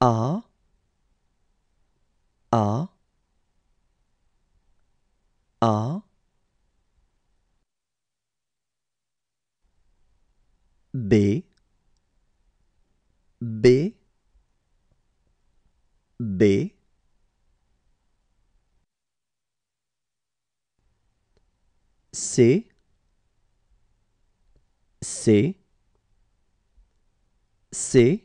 A A A B B B C C C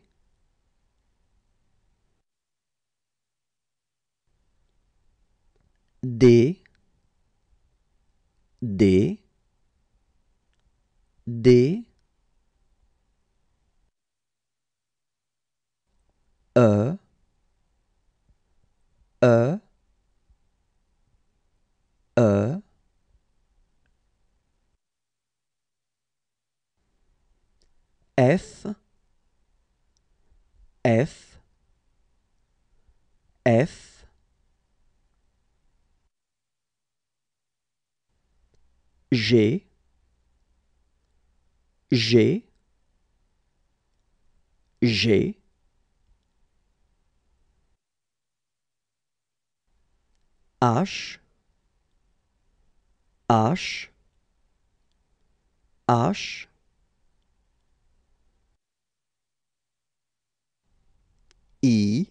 des, des, des, e, e, e, f, f, G G G H H H I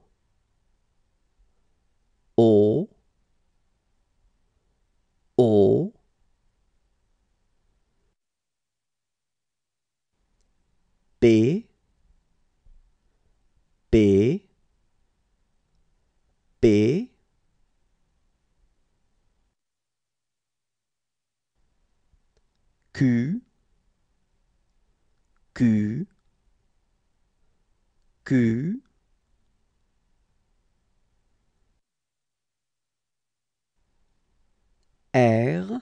B B B Q Q Q R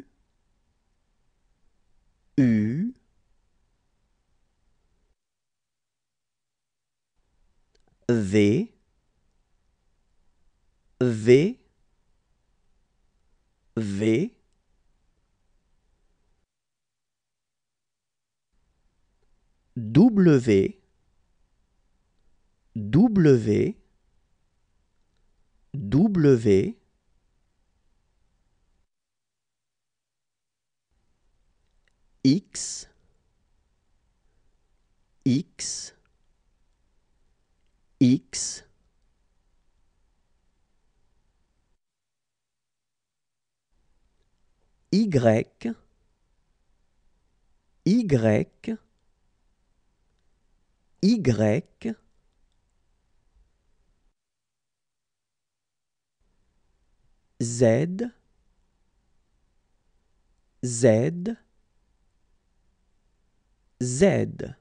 V V V W W W X X x y y y Z Z Z